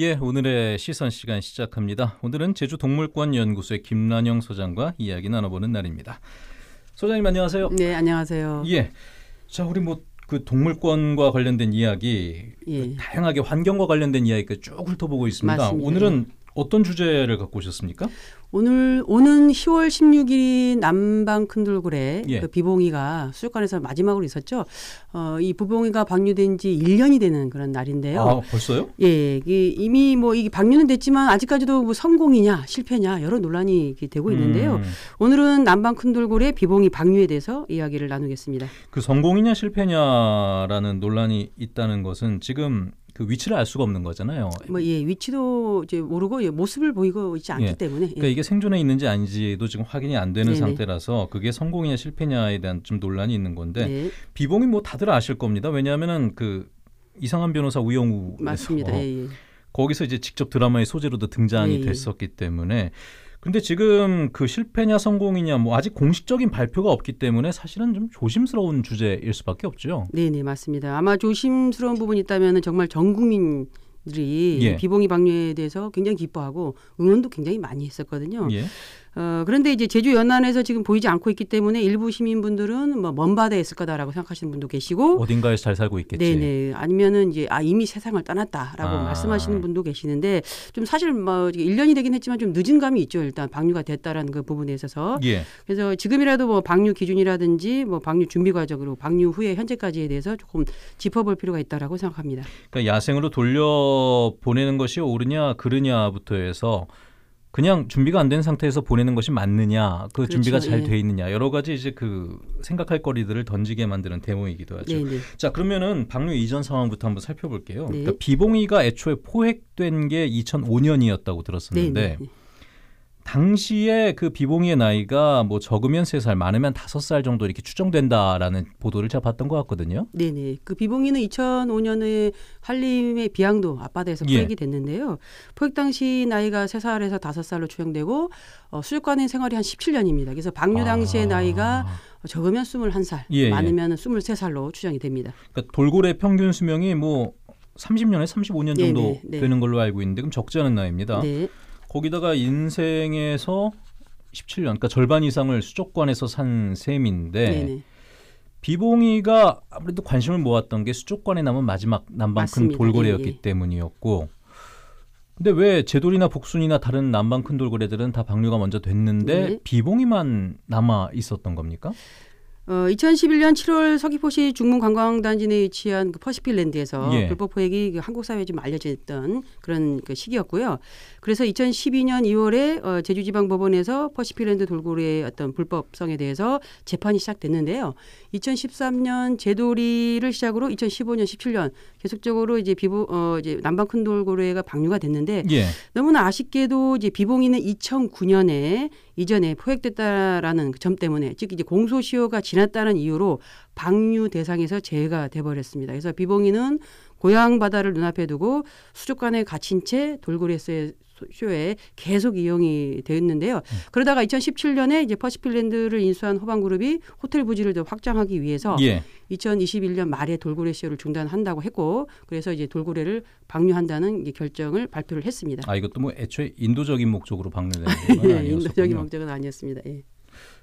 예, 오늘의 시선 시간 시작합니다. 오늘은 제주 동물권 연구소의 김란영 소장과 이야기 나눠보는 날입니다. 소장님 안녕하세요. 네, 안녕하세요. 예. 자, 우리 뭐 그 동물권과 관련된 이야기, 그 예. 그 다양하게 환경과 관련된 이야기 가쭉 훑어보고 있습니다. 맞습니다. 오늘은 어떤 주제를 갖고 오셨습니까? 오늘 오는 10월 16일 남방 큰돌굴에 예. 그 비봉이가 수족관에서 마지막으로 있었죠. 어, 이 부봉이가 방류된 지 1년이 되는 그런 날인데요. 아, 벌써요? 예, 이미 뭐 이게 방류는 됐지만 아직까지도 뭐 성공이냐 실패냐 여러 논란이 되고 있는데요. 음. 오늘은 남방 큰돌굴의 비봉이 방류에 대해서 이야기를 나누겠습니다. 그 성공이냐 실패냐라는 논란이 있다는 것은 지금 그 위치를 알 수가 없는 거잖아요. 뭐 예, 위치도 이제 모르고 예, 모습을 보이고 있지 않기 예. 때문에 예. 그러니까 이게 생존해 있는지 아닌지도 지금 확인이 안 되는 네네. 상태라서 그게 성공이냐 실패냐에 대한 좀 논란이 있는 건데 네. 비봉이 뭐 다들 아실 겁니다. 왜냐하면은 그 이상한 변호사 우영우에서 맞습니다. 예, 예. 거기서 이제 직접 드라마의 소재로도 등장이 예, 예. 됐었기 때문에 근데 지금 그 실패냐 성공이냐 뭐 아직 공식적인 발표가 없기 때문에 사실은 좀 조심스러운 주제일 수밖에 없죠. 네, 네, 맞습니다. 아마 조심스러운 부분이 있다면은 정말 전 국민 들이 예. 비봉이 방류에 대해서 굉장히 기뻐하고 응원도 굉장히 많이 했었거든요. 예. 어, 그런데 이제 제주 연안에서 지금 보이지 않고 있기 때문에 일부 시민분들은 뭐 먼 바다에 있을 거다라고 생각하시는 분도 계시고 어딘가에서 잘 살고 있겠지. 네네. 아니면은 이제 아 이미 세상을 떠났다라고 아. 말씀하시는 분도 계시는데 좀 사실 뭐 1년이 되긴 했지만 좀 늦은 감이 있죠. 일단 방류가 됐다라는 그 부분에 있어서. 예. 그래서 지금이라도 뭐 방류 기준이라든지 뭐 방류 준비 과정으로 방류 후에 현재까지에 대해서 조금 짚어볼 필요가 있다라고 생각합니다. 그러니까 야생으로 돌려 보내는 것이 옳으냐 그르냐부터 해서 그냥 준비가 안 된 상태에서 보내는 것이 맞느냐, 그 그렇죠. 준비가 잘돼 예. 있느냐 여러 가지 이제 그 생각할 거리들을 던지게 만드는 대모이기도 하죠. 네, 네. 자 그러면은 방류 이전 상황부터 한번 살펴볼게요. 네. 그러니까 비봉이가 애초에 포획된 게 2005년이었다고 들었었는데. 네, 네, 네. 당시에 그 비봉이의 나이가 뭐 적으면 세살 많으면 다섯 살 정도 이렇게 추정된다라는 보도를 제가 봤던 것 같거든요. 네네. 그 비봉이는 2005년에 한림의 비양도 앞바다에서 예. 포획이 예. 됐는데요. 포획 당시 나이가 세살에서 다섯 살로 추정되고 어, 수족관인 생활이 한 17년입니다. 그래서 방류 당시의 아. 나이가 적으면 21살, 예, 예, 많으면 은 23살로 추정이 됩니다. 그러니까 돌고래 평균 수명이 뭐 30년에 35년 정도 네네, 네. 되는 걸로 알고 있는데 그럼 적지 않은 나이입니다. 네. 거기다가 인생에서 17년, 그러니까 절반 이상을 수족관에서 산 셈인데 네네. 비봉이가 아무래도 관심을 모았던 게 수족관에 남은 마지막 남방큰 돌고래였기 예, 예. 때문이었고 근데 왜 제돌이나 복순이나 다른 남방큰 돌고래들은 다 방류가 먼저 됐는데 예. 비봉이만 남아 있었던 겁니까? 어, 2011년 7월 서귀포시 중문관광단지 내에 위치한 그 퍼시필랜드에서 예. 불법 포획이 그 한국 사회에 좀 알려져 있던 그런 그 시기였고요. 그래서 2012년 2월에 어, 제주지방법원에서 퍼시필랜드 돌고래의 어떤 불법성에 대해서 재판이 시작됐는데요. 2013년 제돌이를 시작으로 2015년 17년 계속적으로 이제 비보 어, 이제 남방 큰 돌고래가 방류가 됐는데 예. 너무나 아쉽게도 이제 비봉인은 2009년에 이전에 포획됐다라는 그 점 때문에 즉 이제 공소시효가 지났다는 이유로 방류 대상에서 제외가 돼버렸습니다. 그래서 비봉이는 고향 바다를 눈앞에 두고 수족관에 갇힌 채돌고래에 쇼에 계속 이용이 되었는데요. 음. 그러다가 2017년에 이제 퍼시필랜드를 인수한 호방그룹이 호텔 부지를 더 확장하기 위해서 예. 2021년 말에 돌고래 쇼를 중단한다고 했고 그래서 이제 돌고래를 방류한다는 결정을 발표를 했습니다. 아 이것도 뭐 애초에 인도적인 목적으로 방류된 건 예, 아니었어요. 인도적인 목적은 아니었습니다. 예.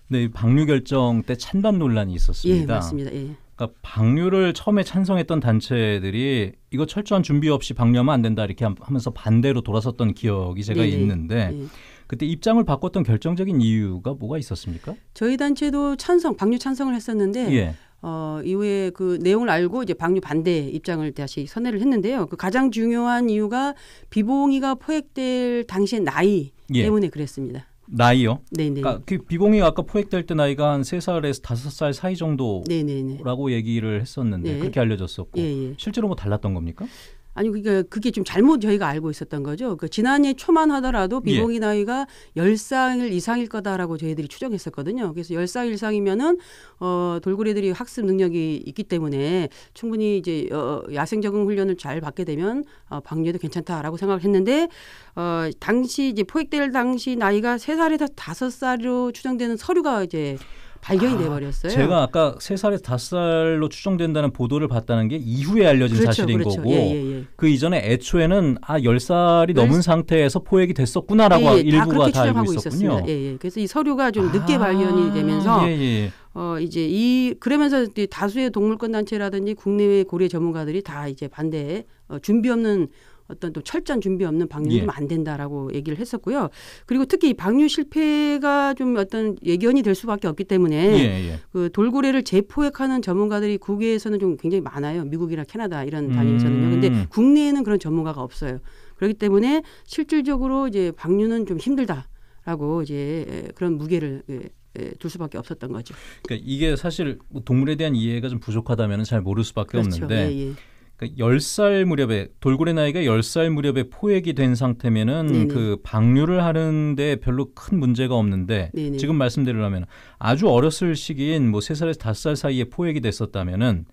네, 방류 결정 때 찬반 논란이 있었습니다. 예, 맞습니다. 예. 그러니까 방류를 처음에 찬성했던 단체들이 이거 철저한 준비 없이 방류하면 안 된다 이렇게 하면서 반대로 돌아섰던 기억이 제가 네, 네, 있는데 네. 그때 입장을 바꿨던 결정적인 이유가 뭐가 있었습니까? 저희 단체도 찬성 방류 찬성을 했었는데 예. 어, 이후에 그 내용을 알고 이제 방류 반대 입장을 다시 선회를 했는데요. 그 가장 중요한 이유가 비봉이가 포획될 당시의 나이 예. 때문에 그랬습니다. 나이요? 네네. 그러니까 그 비봉이 아까 포획될 때 나이가 한 3살에서 5살 사이 정도라고 네네네. 얘기를 했었는데 네. 그렇게 알려졌었고 예, 예. 실제로 뭐 달랐던 겁니까? 아니 그러 그게 좀 잘못 저희가 알고 있었던 거죠. 그 지난해 초만 하더라도 예. 비공인 나이가 열 살 이상일 거다라고 저희들이 추정했었거든요. 그래서 열 살 이상이면은 어 돌고래들이 학습 능력이 있기 때문에 충분히 이제 어 야생 적응 훈련을 잘 받게 되면 어 방류도 괜찮다라고 생각을 했는데 어 당시 이제 포획될 당시 나이가 세살에서 다섯 살로 추정되는 서류가 이제 발견이 아, 돼버렸어요. 제가 아까 세 살에서 다섯 살로 추정된다는 보도를 봤다는 게 이후에 알려진 그렇죠, 사실인 그렇죠. 거고 예, 예, 예. 그 이전에 애초에는 아 열살이 넘은 상태에서 포획이 됐었구나라고 예, 예, 일부가 다, 다 알고 있었군요. 예, 예, 그래서 이 서류가 좀 늦게 아, 발견이 되면서 예, 예. 어 이제 이 그러면서 다수의 동물권 단체라든지 국내외 고래 전문가들이 다 이제 반대 어, 준비 없는 어떤 또 철저한 준비 없는 방류는 예. 안 된다라고 얘기를 했었고요. 그리고 특히 이 방류 실패가 좀 어떤 예견이 될 수밖에 없기 때문에 예, 예. 그 돌고래를 재포획하는 전문가들이 국외에서는 좀 굉장히 많아요. 미국이나 캐나다 이런 단위에서는요. 음. 근데 국내에는 그런 전문가가 없어요. 그렇기 때문에 실질적으로 이제 방류는 좀 힘들다라고 이제 그런 무게를 예, 예, 둘 수밖에 없었던 거죠. 그러니까 이게 사실 뭐 동물에 대한 이해가 좀 부족하다면 잘 모를 수밖에 그렇죠. 없는데. 예, 그러니까 10살 무렵에 돌고래 나이가 10살 무렵에 포획이 된 상태면은 네네. 그 방류를 하는데 별로 큰 문제가 없는데 네네. 지금 말씀드리려면 아주 어렸을 시기인 뭐 3살에서 5살 사이에 포획이 됐었다면은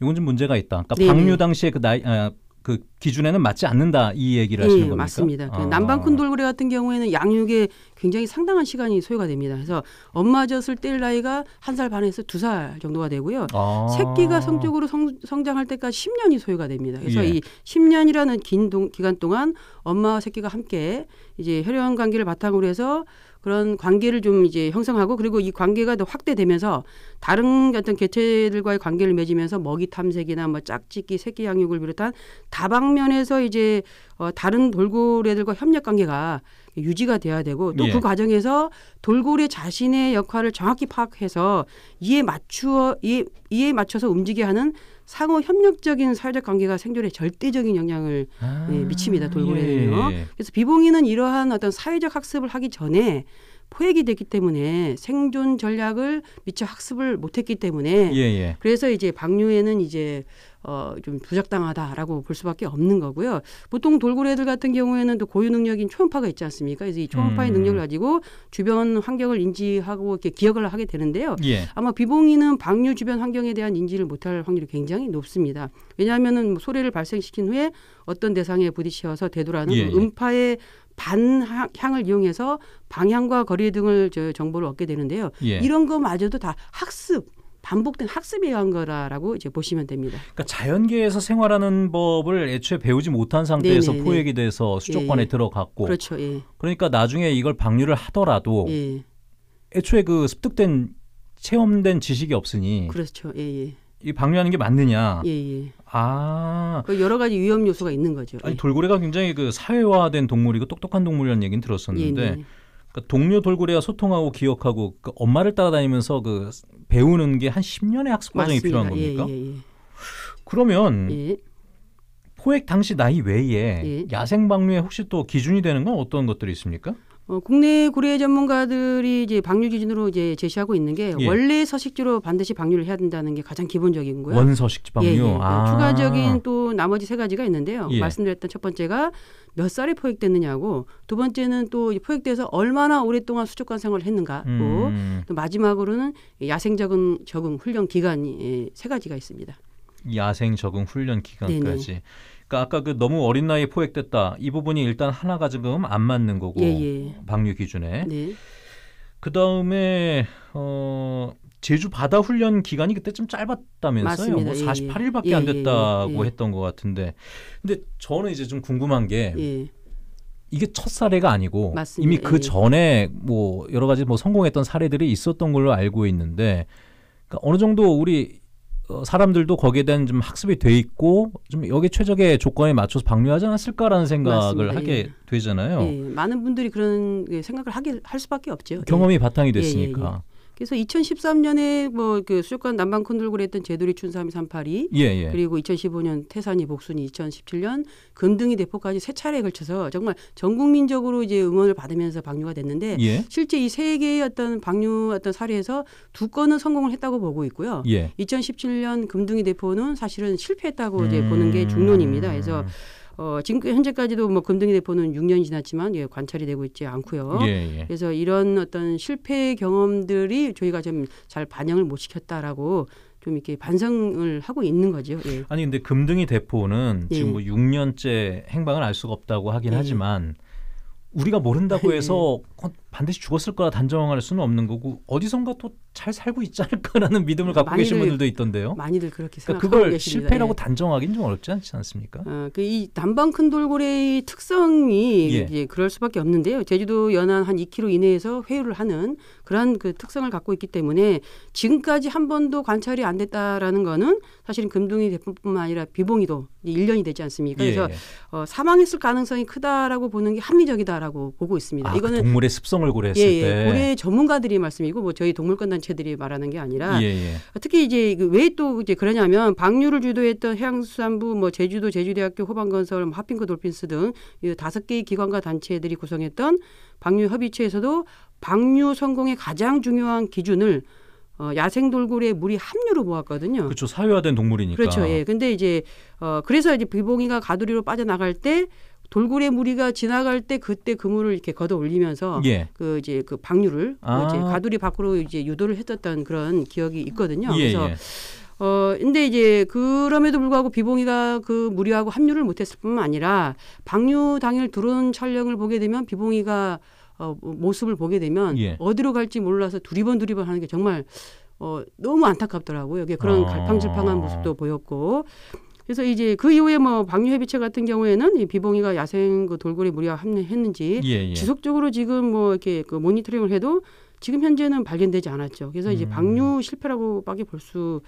이건 좀 문제가 있다. 그러니까 네네. 방류 당시에 그 나이 아, 그 기준에는 맞지 않는다 이 얘기를 하시는 예, 겁니까? 맞습니다. 그 아. 남방큰 돌고래 같은 경우에는 양육에 굉장히 상당한 시간이 소요가 됩니다. 그래서 엄마 젖을 뗄 나이가 한 살 반에서 두 살 정도가 되고요. 아. 새끼가 성적으로 성, 장할 때까지 십년이 소요가 됩니다. 그래서 예. 이십년이라는긴 기간 동안 엄마와 새끼가 함께 이제 혈연 관계를 바탕으로 해서 그런 관계를 좀 이제 형성하고 그리고 이 관계가 더 확대되면서 다른 어떤 개체들과의 관계를 맺으면서 먹이 탐색이나 뭐 짝짓기, 새끼 양육을 비롯한 다방면에서 이제 어, 다른 돌고래들과 협력 관계가 유지가 돼야 되고 또그 예. 과정에서 돌고래 자신의 역할을 정확히 파악해서 이에 맞추어 이에, 이에 맞춰서 움직이게 하는 상호 협력적인 사회적 관계가 생존에 절대적인 영향을 아, 예, 미칩니다 아, 돌고래는요. 예. 그래서 비봉이는 이러한 어떤 사회적 학습을 하기 전에 포획이 됐기 때문에 생존 전략을 미처 학습을 못했기 때문에 예예. 예. 그래서 이제 방류에는 이제 어 좀 부적당하다라고 볼 수밖에 없는 거고요. 보통 돌고래들 같은 경우에는 또 고유 능력인 초음파가 있지 않습니까? 그래서 이 초음파의 음. 능력을 가지고 주변 환경을 인지하고 이렇게 기억을 하게 되는데요. 예. 아마 비봉이는 방류 주변 환경에 대한 인지를 못할 확률이 굉장히 높습니다. 왜냐하면은 뭐 소리를 발생시킨 후에 어떤 대상에 부딪혀서 되돌아는 예, 예. 음파의 반향을 이용해서 방향과 거리 등을 저 정보를 얻게 되는데요. 예. 이런 거마저도 다 학습 반복된 학습에 의한 거라고 이제 보시면 됩니다. 그러니까 자연계에서 생활하는 법을 애초에 배우지 못한 상태에서 네네네. 포획이 돼서 수족관에 예, 예. 들어갔고 그렇죠. 예. 그러니까 나중에 이걸 방류를 하더라도 예. 애초에 그 습득된 체험된 지식이 없으니 그렇죠. 예, 이 방류하는 게 맞느냐 아. 그 여러 가지 위험 요소가 있는 거죠. 아니, 예. 돌고래가 굉장히 그 사회화된 동물이고 똑똑한 동물이라는 얘기는 들었었는데 예, 예, 그러니까 동료 돌고래와 소통하고 기억하고 그 엄마를 따라다니면서 그 배우는 게 한 10년의 학습 과정이 필요한 겁니까? 예, 예, 그러면 포획 당시 나이 외에 야생 방류에 혹시 또 기준이 되는 건 어떤 것들이 있습니까? 어, 국내 고래 전문가들이 이제 방류 기준으로 이제 제시하고 있는 게 예. 원래 서식지로 반드시 방류를 해야 된다는 게 가장 기본적인 거예요. 원서식지 방류. 예, 예. 아. 추가적인 또 나머지 세 가지가 있는데요. 예. 말씀드렸던 첫 번째가 몇 살에 포획됐느냐고 두 번째는 또 포획돼서 얼마나 오랫동안 수족관 생활을 했는가 음. 또 마지막으로는 야생 적응 적응 훈련 기간이 예, 세 가지가 있습니다. 야생 적응 훈련 기간까지. 네네. 그러니까 아까 그 너무 어린 나이에 포획됐다 이 부분이 일단 하나가 지금 안 맞는 거고 예예. 예. 방류 기준에. 네. 그 다음에 어. 제주 바다 훈련 기간이 그때 좀 짧았다면서요. 맞습니다. 뭐 48일밖에 예, 예. 예 안 예, 됐다고 예, 했던 것 같은데. 근데 저는 이제 좀 궁금한 게 이게 첫 사례가 아니고 맞습니다. 이미 그 전에 뭐 여러 가지 뭐 성공했던 사례들이 있었던 걸로 알고 있는데 그러니까 어느 정도 우리 어, 사람들도 거기에 대한 좀 학습이 돼 있고 좀 여기 최적의 조건에 맞춰서 방류하지 않았을까라는 생각을 맞습니다. 하게 예. 되잖아요. 예. 많은 분들이 그런 생각을 하게 할 수밖에 없죠. 경험이 예. 바탕이 예, 예, 됐으니까. 그래서 2013년에 뭐 그 수족관 난방 콘돌그랬던 제돌이 춘삼이 삼팔이 예, 예. 그리고 2015년 태산이 복순이 2017년 금등이 대포까지 세 차례에 걸쳐서 정말 전 국민적으로 이제 응원을 받으면서 방류가 됐는데 예. 실제 이 세 개의 어떤 방류 어떤 사례에서 두 건은 성공을 했다고 보고 있고요. 2017년 예. 금등이 대포는 사실은 실패했다고 음. 이제 보는 게 중론입니다. 그래서 어, 지금 현재까지도 뭐 금등이 대포는 6년 지났지만 예, 관찰이 되고 있지 않고요. 예, 예. 그래서 이런 어떤 실패 경험들이 저희가 좀 잘 반영을 못 시켰다라고 좀 이렇게 반성을 하고 있는 거죠. 예. 아니 근데 금등이 대포는 예. 지금 뭐 6년째 행방을 알 수가 없다고 하긴 예. 하지만 우리가 모른다고 예. 해서 반드시 죽었을 거라 단정할 수는 없는 거고 어디선가 또 잘 살고 있지 않을까라는 믿음을 갖고 많이들, 계신 분들도 있던데요. 많이들 그렇게 그러니까 생각하고 그러니까 그걸 계십니다. 실패라고 예. 단정하기는 좀 어렵지 않지 않습니까? 아, 어, 그이 남방 큰 돌고래의 특성이 예. 이제 그럴 수밖에 없는데요. 제주도 연안 한 2km 이내에서 회유를 하는 그런 그 특성을 갖고 있기 때문에 지금까지 한 번도 관찰이 안 됐다라는 거는 사실은 금둥이 대뿐만 아니라 비봉이도 1년이 되지 않습니까? 예, 그래서 예. 어, 사망했을 가능성이 크다라고 보는 게 합리적이다라고 보고 있습니다. 아, 그 이거는 그 동물의 습성 활동을 고려했을 예, 예. 때 고래 전문가들이 말씀이고 뭐 저희 동물권 단체들이 말하는 게 아니라 예, 예. 특히 이제 그 왜또 이제 그러냐면 방류를 주도했던 해양수산부 뭐 제주도 제주대학교 호반건설 뭐 하핑크 돌핀스 등 다섯 개의 기관과 단체들이 구성했던 방류 협의체에서도 방류 성공의 가장 중요한 기준을 어, 야생 돌고래 물이 함유로 모았거든요. 그렇죠. 사회화된 동물이니까. 그렇죠. 예. 근데 이제 어 그래서 이제 비봉이가 가두리로 빠져나갈 때 돌고래 무리가 지나갈 때 그때 그물을 이렇게 걷어 올리면서 예. 그 이제 그 방류를 그 아. 이제 가두리 밖으로 이제 유도를 했었던 그런 기억이 있거든요. 예, 그래서 예. 어 근데 이제 그럼에도 불구하고 비봉이가 그 무리하고 합류를 못했을 뿐만 아니라 방류 당일 드론 촬영을 보게 되면 비봉이가 어, 모습을 보게 되면 예. 어디로 갈지 몰라서 두리번 두리번 하는 게 정말 어, 너무 안타깝더라고요. 그런 어. 갈팡질팡한 모습도 보였고 그래서 이제 그 이후에 뭐 방류해비체 같은 경우에는 이 비봉이가 야생 그 돌고래 무리와 합류했는지 예, 예. 지속적으로 지금 뭐 이렇게 그 모니터링을 해도 지금 현재는 발견되지 않았죠. 그래서 이제 음. 방류 실패라고밖에 볼수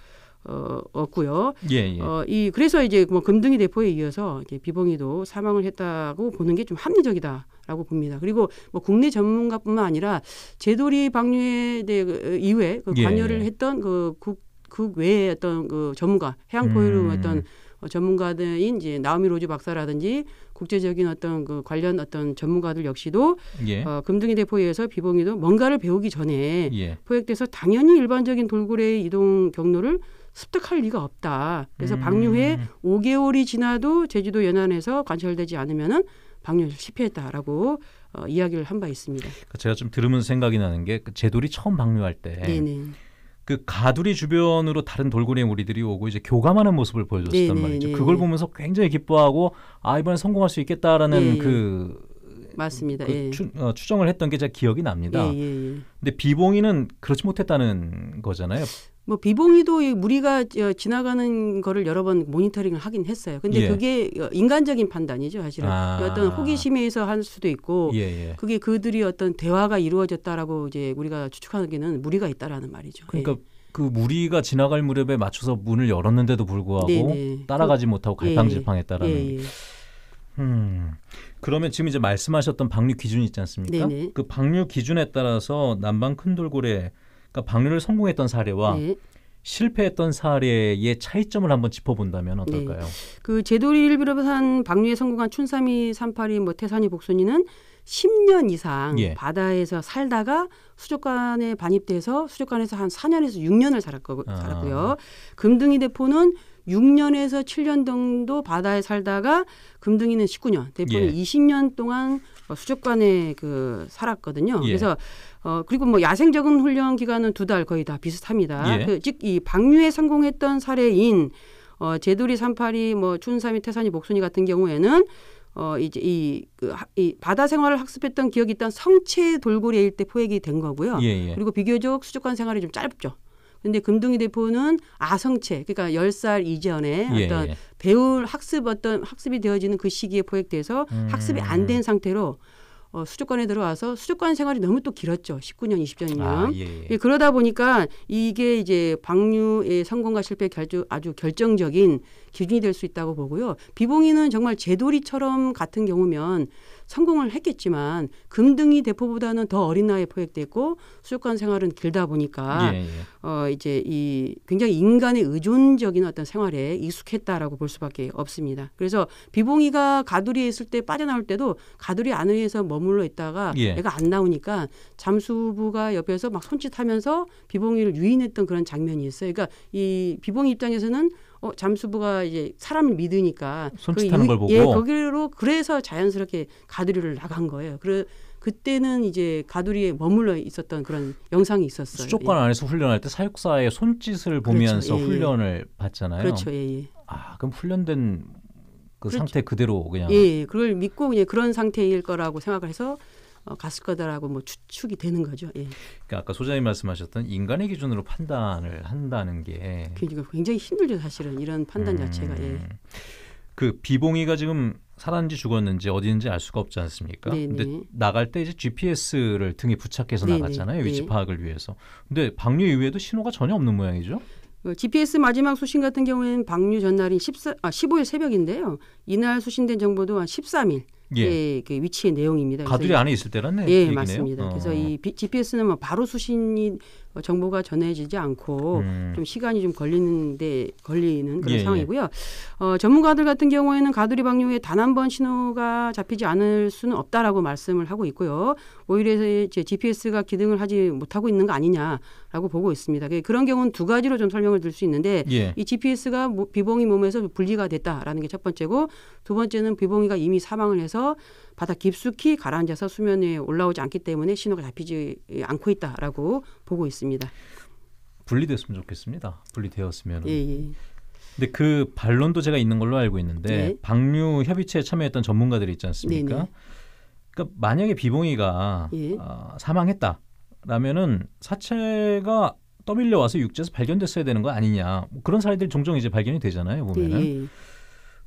어, 없고요. 예, 예, 어, 이 그래서 이제 뭐 금등이 대포에 이어서 이렇 비봉이도 사망을 했다고 보는 게 좀 합리적이다. 라고 봅니다. 그리고 뭐 국내 전문가뿐만 아니라 제돌이 방류에 대해 그 어, 이후에 그 예. 관여를 했던 그 국, 국외의 어떤 그 전문가 해양 포유류 음. 어떤 어, 전문가들인 이제 나우미 로즈 박사라든지 국제적인 어떤 그 관련 어떤 전문가들 역시도 예. 어, 금등이 대포에 의해서 비봉이도 뭔가를 배우기 전에 예. 포획돼서 당연히 일반적인 돌고래의 이동 경로를 습득할 리가 없다. 그래서 음. 방류해 5개월이 지나도 제주도 연안에서 관찰되지 않으면은 방류를 실패했다라고 어, 이야기를 한 바 있습니다. 그러니까 제가 좀들으면 생각이 나는 게그 제돌이 처음 방류할 때 네네. 그 가두리 주변으로 다른 돌고래 무리들이 오고 이제 교감하는 모습을 보여줬었단 네네, 말이죠. 네네. 그걸 보면서 굉장히 기뻐하고 아 이번에 성공할 수 있겠다라는 예, 예, 그 맞습니다. 그 예. 추, 어, 추 정을 했던 게제 기억이 납니다. 예, 예, 예, 근데 비봉이는 그렇지 못했다는 거잖아요. 뭐 비봉이도 이 무리가 지나가는 거를 여러 번 모니터링을 하긴 했어요. 근데 예. 그게 어 인간적인 판단이죠, 사실은. 아. 어떤 호기심에 서할 수도 있고 예예. 예. 그게 그들이 어떤 대화가 이루어졌다라고 이제 우리가 추측하기는 무리가 있다라는 말이죠. 그러니까 예. 그 무리가 지나갈 무렵에 맞춰서 문을 열었는데도 불구하고 네네. 네. 따라가지 그 못하고 예, 갈팡질팡했다라는. 예, 음. 그러면 지금 이제 말씀하셨던 방류 기준 이 있지 않습니까? 네네. 네. 그 방류 기준에 따라서 남방 큰돌고래 그러니까 방류를 성공했던 사례와 네. 실패했던 사례의 차이점을 한번 짚어본다면 네. 어떨까요? 네. 그 제도리 일비로산 방류에 성공한 춘삼이, 삼팔이, 뭐 태산이, 복순이는 10년 이상 예. 바다에서 살다가 수족관에 반입돼서 수족관에서 한 4년에서 6년을 살았고, 아. 살았고요. 금등이 대포는 6년에서 7년 정도 바다에 살다가 금등이는 19년, 대포는 예. 20년 동안 어, 수족관에 그 살았거든요. 예. 그래서 어 그리고 뭐 야생적인 훈련 기간은 두 달 거의 다 비슷합니다. 예. 그즉이 방류에 성공했던 사례인 어 제돌이 산팔이뭐 춘삼이 태산이 목순이 같은 경우에는 어 이제 이, 그, 이 바다 생활을 학습했던 기억이 있던 성체 돌고래일 때 포획이 된 거고요. 예예. 예. 그리고 비교적 수족관 생활이 좀 짧죠. 근데 금둥이 대포는 아성체 그러니까 열살 이전에 예, 어떤 예. 배울 학습 어떤 학습이 되어지는 그 시기에 포획돼서 음. 학습이 안 된 상태로 어, 수족관에 들어와서 수족관 생활이 너무 또 길었죠. 19년, 20년이면. 아, 예, 예. 예, 그러다 보니까 이게 이제 방류의 성공과 실패 결주, 아주 결정적인 기준이 될 수 있다고 보고요. 비봉이는 정말 제돌이처럼 같은 경우면 성공을 했겠지만 금등이 대포보다는 더 어린 나이에 포획됐고 수족관 생활은 길다 보니까 예, 예. 어 이제 이 굉장히 인간의 의존적인 어떤 생활에 익숙했다라고 볼 수밖에 없습니다. 그래서 비봉이가 가두리에 있을 때 빠져나올 때도 가두리 안에서 머물러 있다가 예. 애가 안 나오니까 잠수부가 옆에서 막 손짓하면서 비봉이를 유인했던 그런 장면이 있어요. 그러니까 이 비봉이 입장에서는 어, 잠수부가 이제 사람을 믿으니까 그 손짓하는 그, 걸 보고 예, 거기로 그래서 자연스럽게 가두리를 나간 거예요. 그래 그때는 이제 가두리에 머물러 있었던 그런 영상이 있었어요. 수족관 예. 안에서 훈련할 때 사육사의 손짓을 그렇죠. 보면서 그렇죠. 예, 훈련을 받잖아요. 그렇죠. 예, 예, 아, 그럼 훈련된 그 그렇죠. 상태 그대로 그냥 예, 예. 그걸 믿고 그냥 그런 상태일 거라고 생각을 해서 어, 갔을 거다라고 뭐 추측이 되는 거죠. 예. 그러니까 아까 소장님 말씀하셨던 인간의 기준으로 판단을 한다는 게그러니 굉장히 힘들죠 사실은 이런 판단 음. 자체가. 예. 그 비봉이가 지금 살았는지 죽었는지 어디인지 알 수가 없지 않습니까? 네네. 근데 네. 나갈 때 이제 GPS를 등에 부착해서 네네. 네. 나갔잖아요. 네. 위치 파악을 위해서. 근데 방류 이후에도 신호가 전혀 없는 모양이죠. GPS 어, 마지막 수신 같은 경우에는 방류 전날인 14, 아, 15일 새벽인데요. 이날 수신된 정보도 한 13일, 예. 예. 그 위치의 내용입니다. 가두리 안에 있을 때라는 예, 얘기네요. 맞습니다. 어. 그래서 이 GPS는 뭐 바로 수신이 어, 정보가 전해지지 않고 음. 좀 시간이 좀 걸리는데 걸리는 그런 예, 예. 상황이고요. 예. 어, 전문가들 같은 경우에는 가두리 방류 에단 한 번 신호가 잡히지 않을 수는 없다라고 말씀을 하고 있고요. 오히려 이제 GPS가 기능을 하지 못하고 있는 거 아니냐라고 보고 있습니다. 그, 그런 경우는 두 가지로 좀 설명을 드릴 수 있는데 예. 이 GPS가 비봉이 몸에서 분리가 됐다라는 게 첫 번째고 두 번째는 비봉이가 이미 사망을 해서 바닥 깊숙이 가라앉아서 수면 에 올라오지 않기 때문에 신호가 잡히지 않고 있다라고 보고 있습니다. 분리됐으면 좋겠습니다. 분리되었으면. 예, 예. 근데 그 반론도 제가 있는 걸로 알고 있는데 예. 방류 협의체에 참여했던 전문가들이 있지 않습니까? 네네. 네. 그러니까 만약에 비봉이가 예. 어, 사망했다라면은 사체가 떠밀려 와서 육지에서 발견됐어야 되는 거 아니냐 뭐 그런 사례들이 종종 이제 발견이 되잖아요 보면은. 예. 예.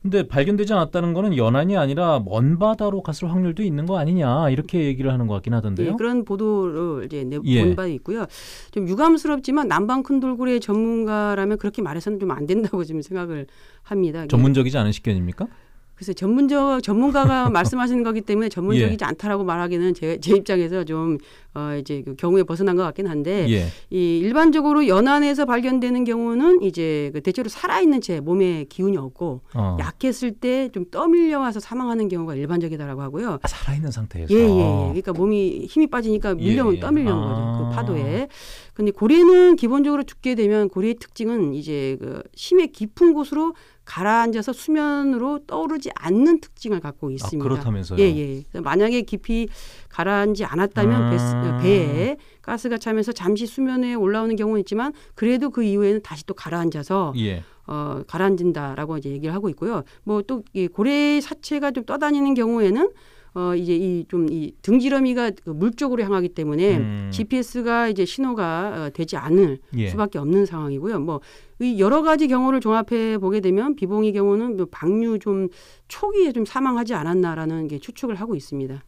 근데 발견되지 않았다는 거는 연안이 아니라 먼 바다로 갔을 확률도 있는 거 아니냐 이렇게 얘기를 하는 것 같긴 하던데요. 예, 그런 보도를 이제 예. 본 예. 바도 있고요. 좀 유감스럽지만 남방 큰 돌고래 전문가라면 그렇게 말해서는 좀 안 된다고 지금 생각을 합니다. 전문적이지 예. 않은 식견입니까? 글쎄 전문적 전문가가 말씀하시는 거기 때문에 전문적이지 예. 않다라고 말하기는 제, 제 입장에서 좀 어, 이제 그 경우에 벗어난 것 같긴 한데 예. 이 일반적으로 연안에서 발견되는 경우는 이제 그 대체로 살아있는 채 몸에 기운이 없고 어. 약했을 때 좀 떠밀려 와서 사망하는 경우가 일반적이다라고 하고요. 아, 살아있는 상태에서 예예. 예. 그러니까 몸이 힘이 빠지니까 예, 밀려 예. 떠밀려 온 아. 거죠 그 파도에. 근데 고래는 기본적으로 죽게 되면 고래의 특징은 이제 그 심해 깊은 곳으로 가라앉아서 수면으로 떠오르지 않는 특징을 갖고 아, 있습니다. 아, 그렇다면서요? 예, 예. 만약에 깊이 가라앉지 않았다면 음. 배, 에 가스가 차면서 잠시 수면 에 올라오는 경우는 있지만 그래도 그 이후에는 다시 또 가라앉아서 예. 어, 가라앉는다라고 이제 얘기를 하고 있고요. 뭐 또 고래 사체가 좀 떠다니는 경우에는 어 이제 이 좀이 이 등지러미가 그 물 쪽으로 향하기 때문에 음. GPS가 이제 신호가 어, 되지 않을 예. 수밖에 없는 상황이고요. 뭐이 여러 가지 경우를 종합해 보게 되면 비봉의 경우는 뭐 방류 좀 초기에 좀 사망하지 않았나라는 게 추측을 하고 있습니다.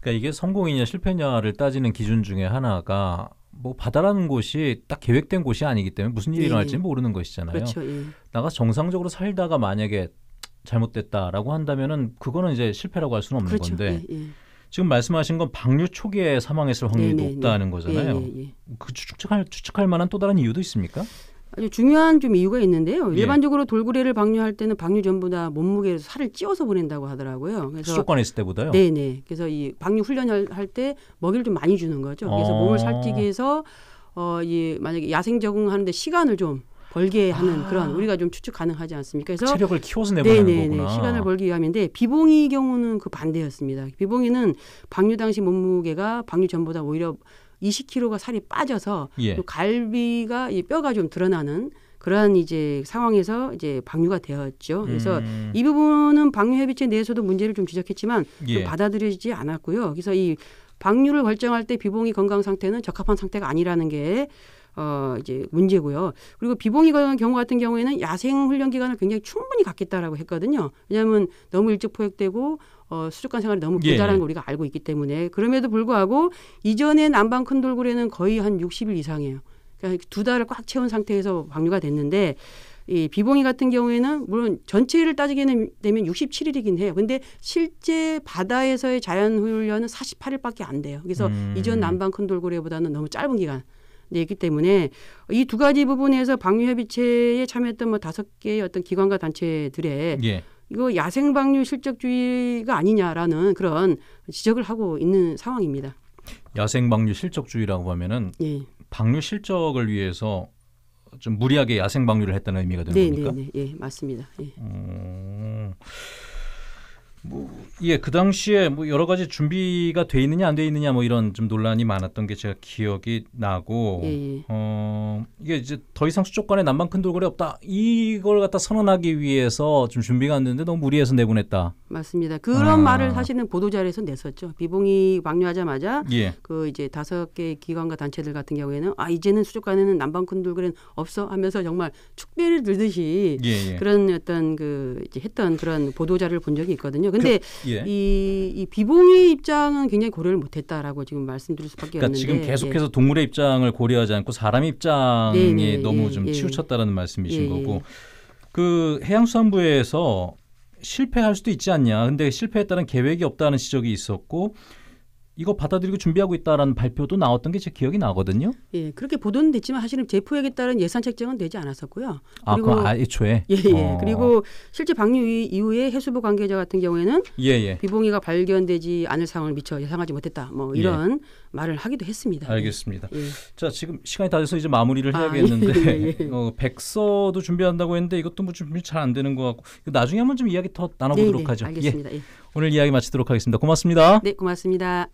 그러니까 이게 성공이냐 실패냐를 따지는 기준 중에 하나가 뭐 바다라는 곳이 딱 계획된 곳이 아니기 때문에 무슨 일이 예. 예. 일어날지 모르는 것이잖아요. 그렇죠. 예. 나가 정상적으로 살다가 만약에 잘못됐다라고 한다면은 그거는 이제 실패라고 할 수는 없는 그렇죠. 건데 예, 예. 지금 말씀하신 건 방류 초기에 사망했을 확률이 네, 네, 네. 높다는 거잖아요. 예, 그 추측할 추측할 만한 또 다른 이유도 있습니까? 아주 중요한 좀 이유가 있는데요. 예. 일반적으로 예. 돌고래를 방류할 때는 방류 전보다 몸무게에서 살을 찌워서 보낸다고 하더라고요. 그래서 수족관에 을 때보다요. 네, 네. 그래서 이 방류 훈련할 을때 먹이를 좀 많이 주는 거죠. 그래서 어. 몸을 살찌기위 해서 어, 이 만약에 야생 적응하는데 시간을 좀 벌게 하는 아. 그런 우리가 좀 추측 가능하지 않습니까? 그래서 그 체력을 키워서 내보내는 네네 네. 거구나. 시간을 벌기 위함인데 비봉이 경우는 그 반대였습니다. 비봉이는 방류 당시 몸무게가 방류 전보다 오히려 20kg가 살이 빠져서 예. 갈비가 뼈가 좀 드러나는 그러한 이제 상황에서 이제 방류가 되었죠. 그래서 음. 이 부분은 방류협의체 내에서도 문제를 좀 지적했지만 예. 좀 받아들여지지 않았고요. 그래서 이 방류를 결정할 때 비봉이 건강 상태는 적합한 상태가 아니라는 게어 이제 문제고요. 그리고 비봉이 경우 같은 경우에는 야생 훈련 기간을 굉장히 충분히 갖겠다라고 했거든요. 왜냐하면 너무 일찍 포획되고 어, 수족관 생활이 너무 부다라는 예. 걸 우리가 알고 있기 때문에 그럼에도 불구하고 이전에 남방 큰 돌고래는 거의 한 60일 이상이에요. 그러니까 두 달을 꽉 채운 상태에서 방류가 됐는데 이 비봉이 같은 경우에는 물론 전체를 따지게 되면 67일이긴 해요. 근데 실제 바다에서의 자연 훈련은 48일밖에 안 돼요. 그래서 음. 이전 남방 큰 돌고래보다는 너무 짧은 기간 있기 때문에 이 두 가지 부분에서 방류협의체에 참여했던 뭐 다섯 개의 어떤 기관과 단체들의 예. 이거 야생 방류 실적주의가 아니냐라는 그런 지적을 하고 있는 상황입니다. 야생 방류 실적주의라고 하면은 예. 방류 실적을 위해서 좀 무리하게 야생 방류를 했다는 의미가 되는 네, 네, 겁니까? 네, 예, 맞습니다. 예. 음, 뭐 예, 그 당시에 뭐 여러 가지 준비가 돼 있느냐 안 돼 있느냐 뭐 이런 좀 논란이 많았던 게 제가 기억이 나고 예, 예. 어 이게 이제 더 이상 수족관에 남방 큰 돌고래 없다 이걸 갖다 선언하기 위해서 좀 준비가 안 됐는데 너무 무리해서 내보냈다. 맞습니다. 그런 아. 말을 사실은 보도자료에서 냈었죠. 비봉이 방류하자마자 예. 그 이제 다섯 개 기관과 단체들 같은 경우에는 아 이제는 수족관에는 남방 큰 돌고래는 없어 하면서 정말 축배를 들듯이 예, 예. 그런 어떤 그 이제 했던 그런 보도자를 본 적이 있거든요. 근데 그, 예. 이, 이 비봉의 입장은 굉장히 고려를 못했다라고 지금 말씀드릴 수밖에 그러니까 없는데 지금 계속해서 예. 동물의 입장을 고려하지 않고 사람 입장이 네네, 네, 네, 너무 네, 예, 좀 치우쳤다라는 말씀이신 예, 예. 거고 그 해양수산부에서 실패할 수도 있지 않냐 근데 실패에 따른 계획이 없다는 지적이 있었고 이거 받아들이고 준비하고 있다라는 발표도 나왔던 게 제 기억이 나거든요. 예, 그렇게 보도는 됐지만 사실은 제포액에 따른 예산 책정은 되지 않았었고요. 아, 그리고 애초에. 예, 예. 어. 그리고 실제 방류 이후에 해수부 관계자 같은 경우에는 예, 예. 비봉이가 발견되지 않을 상황을 미처 예상하지 못했다. 뭐 예. 이런 예. 말을 하기도 했습니다. 알겠습니다. 예. 자, 지금 시간이 다 돼서 이제 마무리를 아, 해야겠는데 아, 어, 백서도 준비한다고 했는데 이것도 뭐 준비 잘 안 되는 것 같고 나중에 한번 좀 이야기 더 나눠보도록 네네, 하죠. 알겠습니다. 오늘 이야기 마치도록 하겠습니다. 고맙습니다. 네, 고맙습니다.